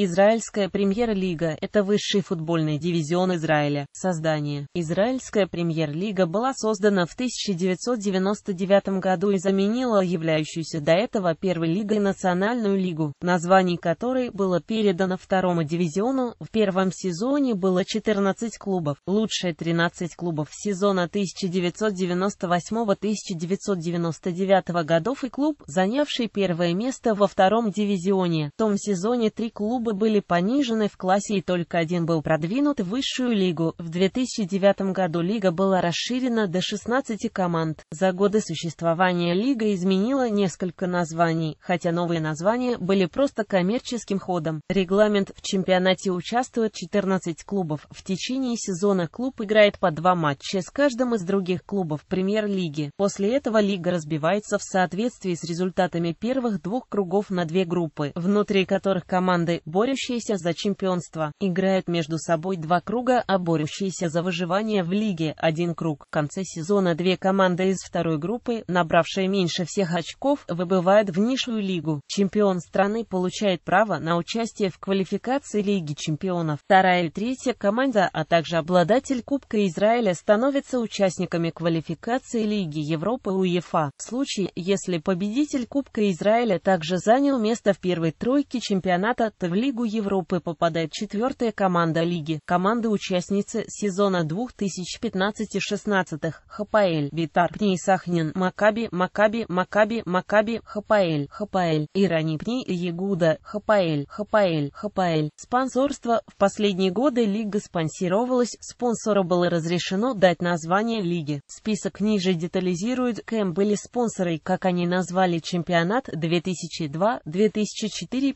Израильская премьер-лига – это высший футбольный дивизион Израиля. Создание. Израильская премьер-лига была создана в 1999 году и заменила являющуюся до этого первой лигой национальную лигу, название которой было передано второму дивизиону. В первом сезоне было 14 клубов, лучшие 13 клубов сезона 1998-1999 годов и клуб, занявший первое место во втором дивизионе. В том сезоне три клуба оба были понижены в классе и только один был продвинут в высшую лигу. В 2009 году лига была расширена до 16 команд. За годы существования лига изменила несколько названий, хотя новые названия были просто коммерческим ходом. Регламент в чемпионате участвует 14 клубов. В течение сезона клуб играет по два матча с каждым из других клубов премьер-лиги. После этого лига разбивается в соответствии с результатами первых двух кругов на две группы, внутри которых команды борющиеся за чемпионство, играют между собой два круга, а борющиеся за выживание в лиге – один круг. В конце сезона две команды из второй группы, набравшие меньше всех очков, выбывают в низшую лигу. Чемпион страны получает право на участие в квалификации Лиги чемпионов. Вторая и третья команда, а также обладатель Кубка Израиля становятся участниками квалификации Лиги Европы УЕФА. В случае, если победитель Кубка Израиля также занял место в первой тройке чемпионата, то в Лигу Европы попадает четвертая команда лиги, Команды участницы сезона 2015-16, ХПЛ, Витар, Пней, Сахнин, Макаби, Макаби, Макаби, Макаби, ХПЛ, ХПЛ, Ирани, Пней, Ягуда, ХПЛ, ХПЛ, ХПЛ. Спонсорство. В последние годы лига спонсировалась, спонсору было разрешено дать название лиги. Список ниже детализирует, кем были спонсоры, как они назвали чемпионат 2002-2004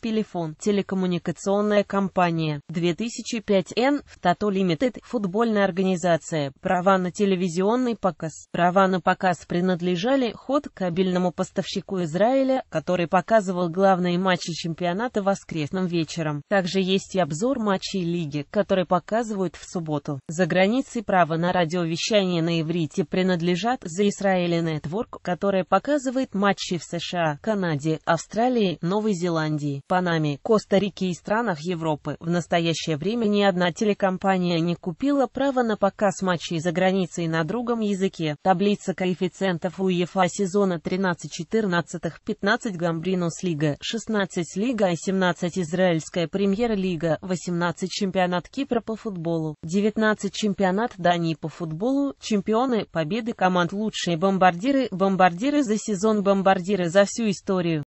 Пелефон, телекоммуникации коммуникационная компания, 2005 n в Тату Лимитед, футбольная организация, права на телевизионный показ. Права на показ принадлежали ход кабельному поставщику Израиля, который показывал главные матчи чемпионата воскресным вечером. Также есть и обзор матчей лиги, которые показывают в субботу. За границей права на радиовещание на иврите принадлежат за Израиль Network, которая показывает матчи в США, Канаде, Австралии, Новой Зеландии, Панаме, Коста-Рике, Америке и странах Европы. В настоящее время ни одна телекомпания не купила право на показ матчей за границей на другом языке. Таблица коэффициентов УЕФА сезона 13-14, 15 Гамбринус Лига, 16 Лига и 17 Израильская Премьер-лига, 18 Чемпионат Кипра по футболу, 19 Чемпионат Дании по футболу, чемпионы, победы команд лучшие бомбардиры, бомбардиры за сезон, бомбардиры за всю историю.